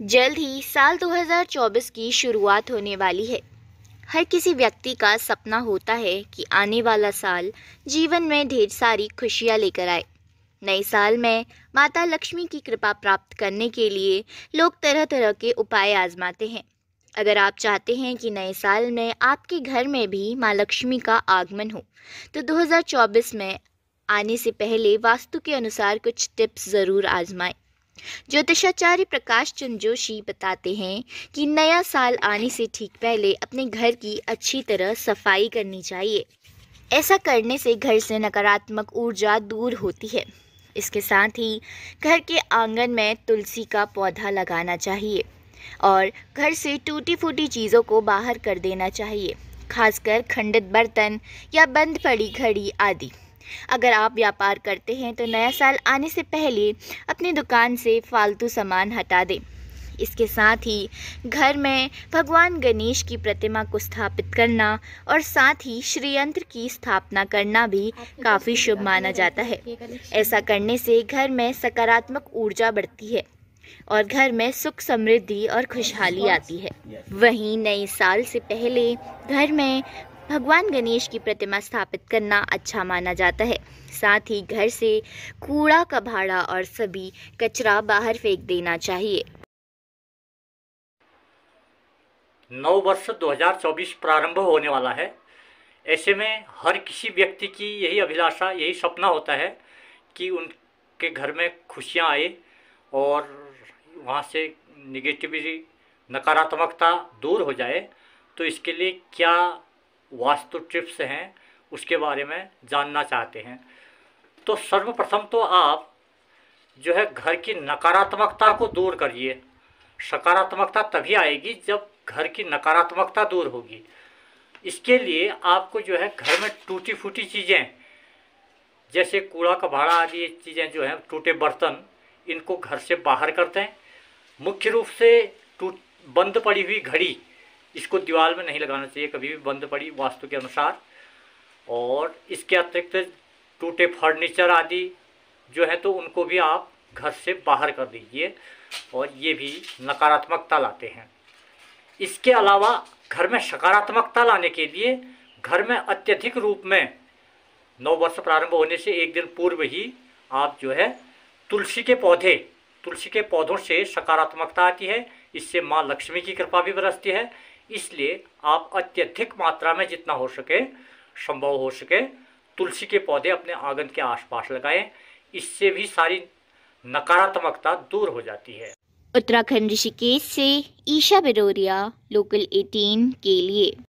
जल्द ही साल 2024 की शुरुआत होने वाली है हर किसी व्यक्ति का सपना होता है कि आने वाला साल जीवन में ढेर सारी खुशियां लेकर आए नए साल में माता लक्ष्मी की कृपा प्राप्त करने के लिए लोग तरह तरह के उपाय आजमाते हैं अगर आप चाहते हैं कि नए साल में आपके घर में भी माँ लक्ष्मी का आगमन हो तो 2024 में आने से पहले वास्तु के अनुसार कुछ टिप्स ज़रूर आजमाएं ज्योतिषाचार्य प्रकाश चंद जोशी बताते हैं कि नया साल आने से ठीक पहले अपने घर की अच्छी तरह सफाई करनी चाहिए ऐसा करने से घर से नकारात्मक ऊर्जा दूर होती है इसके साथ ही घर के आंगन में तुलसी का पौधा लगाना चाहिए और घर से टूटी फूटी चीज़ों को बाहर कर देना चाहिए खासकर खंडित बर्तन या बंद पड़ी घड़ी आदि अगर आप व्यापार करते हैं तो नया साल आने से पहले अपनी दुकान से फालतू सामान हटा दें इसके साथ ही घर में भगवान गणेश की प्रतिमा को स्थापित करना और साथ ही श्रीयंत्र की स्थापना करना भी तो काफ़ी शुभ माना जाता तो है ऐसा करने से घर में सकारात्मक ऊर्जा बढ़ती है और घर में सुख समृद्धि और खुशहाली आती है वहीं नए साल से पहले घर में भगवान गणेश की प्रतिमा स्थापित करना अच्छा माना जाता है साथ ही घर से कूड़ा कबाड़ा और सभी कचरा बाहर फेंक देना चाहिए नौ वर्ष 2024 प्रारंभ होने वाला है ऐसे में हर किसी व्यक्ति की यही अभिलाषा यही सपना होता है कि उनके घर में खुशियाँ आए और वहाँ से निगेटिविटी नकारात्मकता दूर हो जाए तो इसके लिए क्या वास्तु टिप्स हैं उसके बारे में जानना चाहते हैं तो सर्वप्रथम तो आप जो है घर की नकारात्मकता को दूर करिए सकारात्मकता तभी आएगी जब घर की नकारात्मकता दूर होगी इसके लिए आपको जो है घर में टूटी फूटी चीज़ें जैसे कूड़ा कबाड़ा आदि चीज़ें जो हैं टूटे बर्तन इनको घर से बाहर करते हैं मुख्य रूप से टूट बंद पड़ी हुई घड़ी इसको दीवार में नहीं लगाना चाहिए कभी भी बंद पड़ी वास्तु के अनुसार और इसके अतिरिक्त टूटे फर्नीचर आदि जो है तो उनको भी आप घर से बाहर कर दीजिए और ये भी नकारात्मकता लाते हैं इसके अलावा घर में सकारात्मकता लाने के लिए घर में अत्यधिक रूप में नौ वर्ष प्रारंभ होने से एक दिन पूर्व ही आप जो है तुलसी के पौधे तुलसी के पौधों से सकारात्मकता आती है इससे माँ लक्ष्मी की कृपा भी बरसती है इसलिए आप अत्यधिक मात्रा में जितना हो सके संभव हो सके तुलसी के पौधे अपने आंगन के आसपास लगाएं इससे भी सारी नकारात्मकता दूर हो जाती है उत्तराखंड ऋषिकेश से ईशा बिरोरिया लोकल 18 के लिए